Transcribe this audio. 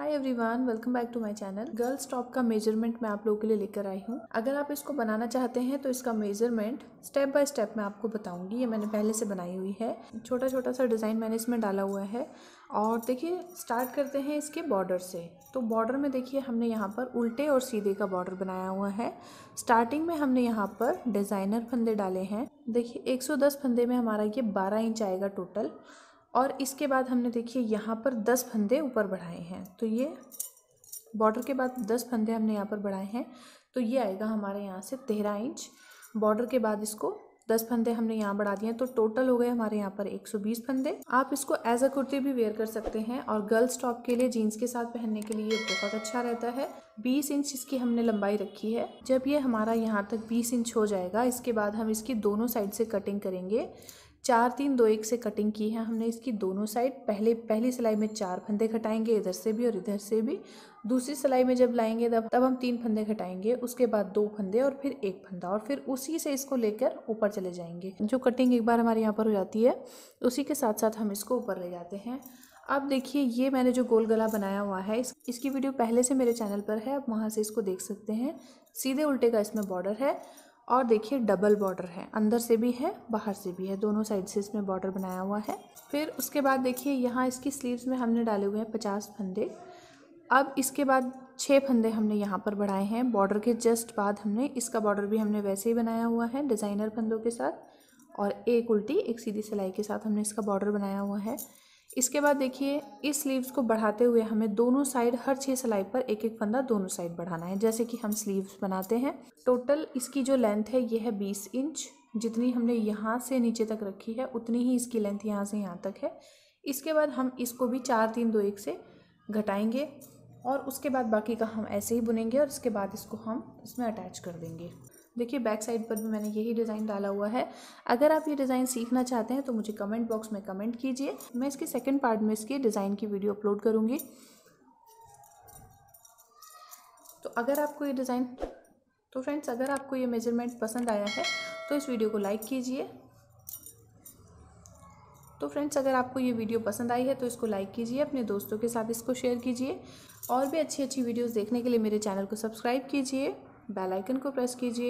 hi everyone welcome back to my channel girls top का measurement मैं आप लोगों के लिए लेकर आई हूँ अगर आप इसको बनाना चाहते हैं तो इसका मेजरमेंट स्टेप बाय स्टेप मैं आपको बताऊंगी ये मैंने पहले से बनाई हुई है छोटा छोटा सा डिज़ाइन मैंने इसमें डाला हुआ है और देखिए स्टार्ट करते हैं इसके बॉर्डर से तो बॉर्डर में देखिए हमने यहाँ पर उल्टे और सीधे का बॉर्डर बनाया हुआ है स्टार्टिंग में हमने यहाँ पर डिज़ाइनर फंदे डाले हैं देखिए 110 फंदे में हमारा ये 12 इंच आएगा टोटल और इसके बाद हमने देखिए यहाँ पर दस फंदे ऊपर बढ़ाए हैं तो ये बॉर्डर के बाद दस फंदे हमने यहाँ पर बढ़ाए हैं तो ये आएगा हमारे यहाँ से तेरह इंच बॉर्डर के बाद इसको दस फंदे हमने यहाँ बढ़ा दिए तो टोटल हो गए हमारे यहाँ पर एक सौ बीस फंदे आप इसको एज अ कुर्ती भी वेयर कर सकते हैं और गर्ल्स टॉप के लिए जीन्स के साथ पहनने के लिए बहुत अच्छा रहता है बीस इंच इसकी हमने लंबाई रखी है जब ये हमारा यहाँ तक बीस इंच हो जाएगा इसके बाद हम इसकी दोनों साइड से कटिंग करेंगे चार तीन दो एक से कटिंग की है हमने इसकी दोनों साइड पहले पहली सिलाई में चार फंदे घटाएंगे इधर से भी और इधर से भी दूसरी सिलाई में जब लाएंगे तब तब हम तीन फंदे घटाएंगे उसके बाद दो फंदे और फिर एक फंदा और फिर उसी से इसको लेकर ऊपर चले जाएंगे जो कटिंग एक बार हमारे यहाँ पर हो जाती है उसी के साथ साथ हम इसको ऊपर ले जाते हैं अब देखिए ये मैंने जो गोल गला बनाया हुआ है इस, इसकी वीडियो पहले से मेरे चैनल पर है आप वहाँ से इसको देख सकते हैं सीधे उल्टे का इसमें बॉर्डर है और देखिए डबल बॉर्डर है अंदर से भी है बाहर से भी है दोनों साइड से इसमें बॉर्डर बनाया हुआ है फिर उसके बाद देखिए यहाँ इसकी स्लीव्स में हमने डाले हुए हैं पचास फंदे अब इसके बाद छः फंदे हमने यहाँ पर बढ़ाए हैं बॉर्डर के जस्ट बाद हमने इसका बॉर्डर भी हमने वैसे ही बनाया हुआ है डिज़ाइनर फंदों के साथ और एक उल्टी एक सीधी सिलाई के साथ हमने इसका बॉर्डर बनाया हुआ है इसके बाद देखिए इस स्लीव्स को बढ़ाते हुए हमें दोनों साइड हर छः सिलाई पर एक एक फंदा दोनों साइड बढ़ाना है जैसे कि हम स्लीव्स बनाते हैं टोटल इसकी जो लेंथ है ये है बीस इंच जितनी हमने यहाँ से नीचे तक रखी है उतनी ही इसकी लेंथ यहाँ से यहाँ तक है इसके बाद हम इसको भी चार तीन दो एक से घटाएंगे और उसके बाद बाकी का हम ऐसे ही बुनेंगे और इसके बाद इसको हम इसमें अटैच कर देंगे देखिए बैक साइड पर भी मैंने यही डिज़ाइन डाला हुआ है अगर आप ये डिज़ाइन सीखना चाहते हैं तो मुझे कमेंट बॉक्स में कमेंट कीजिए मैं इसके सेकेंड पार्ट में इसके डिज़ाइन की वीडियो अपलोड करूँगी तो अगर आपको ये डिज़ाइन तो फ्रेंड्स अगर आपको ये मेजरमेंट पसंद आया है तो इस वीडियो को लाइक कीजिए तो फ्रेंड्स अगर आपको ये वीडियो पसंद आई है तो इसको लाइक कीजिए अपने दोस्तों के साथ इसको शेयर कीजिए और भी अच्छी अच्छी वीडियोस देखने के लिए मेरे चैनल को सब्सक्राइब कीजिए बेल आइकन को प्रेस कीजिए